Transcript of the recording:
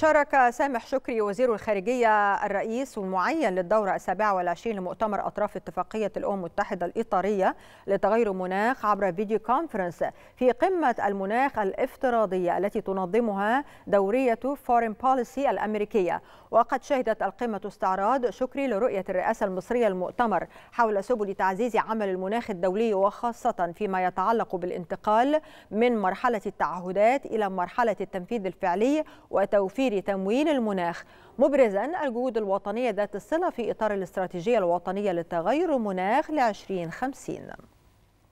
شارك سامح شكري وزير الخارجية الرئيس المعين للدورة السابعة والعشرين لمؤتمر أطراف اتفاقية الأمم المتحدة الإطارية لتغير المناخ عبر فيديو كونفرنس في قمة المناخ الافتراضية التي تنظمها دورية فورين بوليسي الأمريكية وقد شهدت القمة استعراض شكري لرؤية الرئاسة المصرية المؤتمر حول سبل تعزيز عمل المناخ الدولي وخاصة فيما يتعلق بالانتقال من مرحلة التعهدات إلى مرحلة التنفيذ الفعلي وتوفير تطوير تمويل المناخ مبرزا الجهود الوطنية ذات الصلة في إطار الاستراتيجية الوطنية للتغير المناخ لعشرين 2050